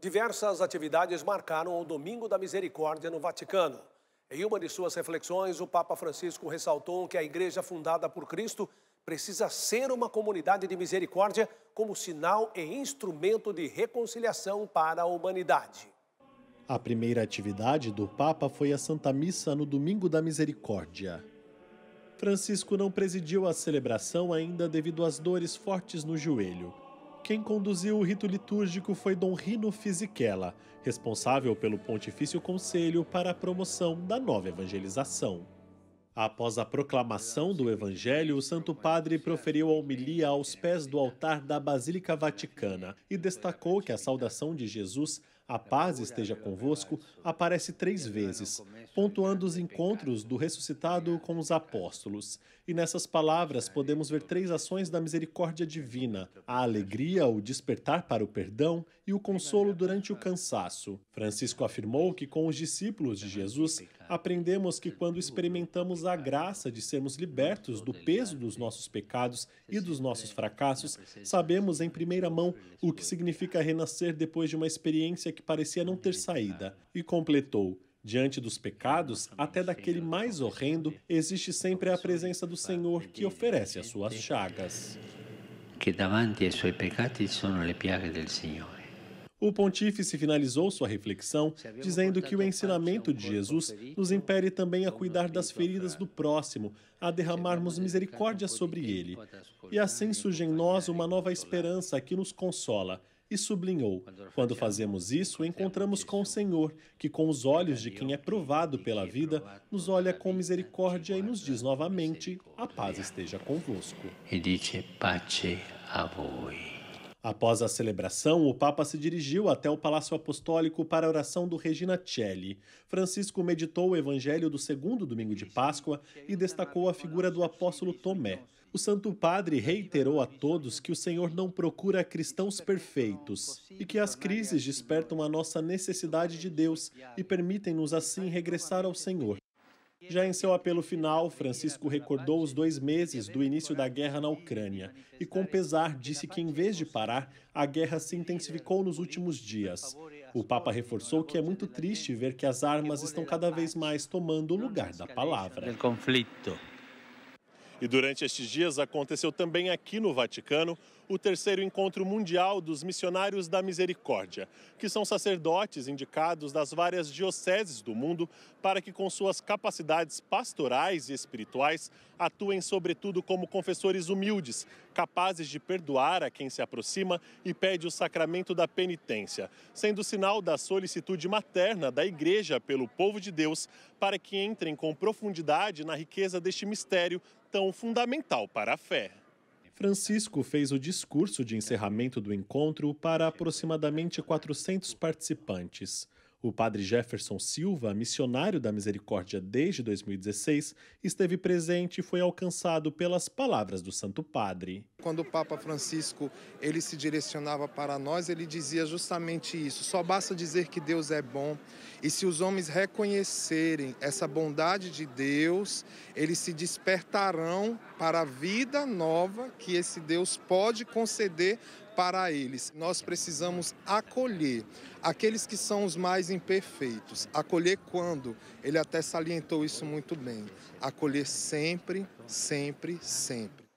Diversas atividades marcaram o Domingo da Misericórdia no Vaticano. Em uma de suas reflexões, o Papa Francisco ressaltou que a igreja fundada por Cristo precisa ser uma comunidade de misericórdia como sinal e instrumento de reconciliação para a humanidade. A primeira atividade do Papa foi a Santa Missa no Domingo da Misericórdia. Francisco não presidiu a celebração ainda devido às dores fortes no joelho, quem conduziu o rito litúrgico foi Dom Rino Fisichella, responsável pelo Pontifício Conselho para a promoção da nova evangelização. Após a proclamação do Evangelho, o Santo Padre proferiu a homilia aos pés do altar da Basílica Vaticana e destacou que a saudação de Jesus, a paz esteja convosco, aparece três vezes, pontuando os encontros do ressuscitado com os apóstolos. E nessas palavras podemos ver três ações da misericórdia divina: a alegria, o despertar para o perdão e o consolo durante o cansaço. Francisco afirmou que com os discípulos de Jesus aprendemos que quando experimentamos a graça de sermos libertos do peso dos nossos pecados e dos nossos fracassos, sabemos em primeira mão o que significa renascer depois de uma experiência que parecia não ter saída. E completou: Diante dos pecados, até daquele mais horrendo, existe sempre a presença do Senhor que oferece as suas chagas. Que davanti ai suoi peccati sono le piaghe del Signore. O pontífice finalizou sua reflexão dizendo que o ensinamento de Jesus nos impere também a cuidar das feridas do próximo, a derramarmos misericórdia sobre ele. E assim surge em nós uma nova esperança que nos consola e sublinhou: Quando fazemos isso, encontramos com o Senhor, que, com os olhos de quem é provado pela vida, nos olha com misericórdia e nos diz novamente: A paz esteja convosco. E dice pace a voi. Após a celebração, o Papa se dirigiu até o Palácio Apostólico para a oração do Regina Celli. Francisco meditou o evangelho do segundo domingo de Páscoa e destacou a figura do apóstolo Tomé. O Santo Padre reiterou a todos que o Senhor não procura cristãos perfeitos e que as crises despertam a nossa necessidade de Deus e permitem-nos assim regressar ao Senhor. Já em seu apelo final, Francisco recordou os dois meses do início da guerra na Ucrânia e, com pesar, disse que, em vez de parar, a guerra se intensificou nos últimos dias. O Papa reforçou que é muito triste ver que as armas estão cada vez mais tomando o lugar da palavra. E durante estes dias aconteceu também aqui no Vaticano o terceiro encontro mundial dos Missionários da Misericórdia, que são sacerdotes indicados das várias dioceses do mundo para que, com suas capacidades pastorais e espirituais, atuem sobretudo como confessores humildes, capazes de perdoar a quem se aproxima e pede o sacramento da penitência, sendo sinal da solicitude materna da Igreja pelo povo de Deus para que entrem com profundidade na riqueza deste mistério tão fundamental para a fé. Francisco fez o discurso de encerramento do encontro para aproximadamente 400 participantes. O padre Jefferson Silva, missionário da Misericórdia desde 2016, esteve presente e foi alcançado pelas palavras do Santo Padre. Quando o Papa Francisco ele se direcionava para nós, ele dizia justamente isso: só basta dizer que Deus é bom. E se os homens reconhecerem essa bondade de Deus, eles se despertarão para a vida nova que esse Deus pode conceder para eles. Nós precisamos acolher aqueles que são os mais imperfeitos. Acolher quando? Ele até salientou isso muito bem. Acolher sempre, sempre, sempre.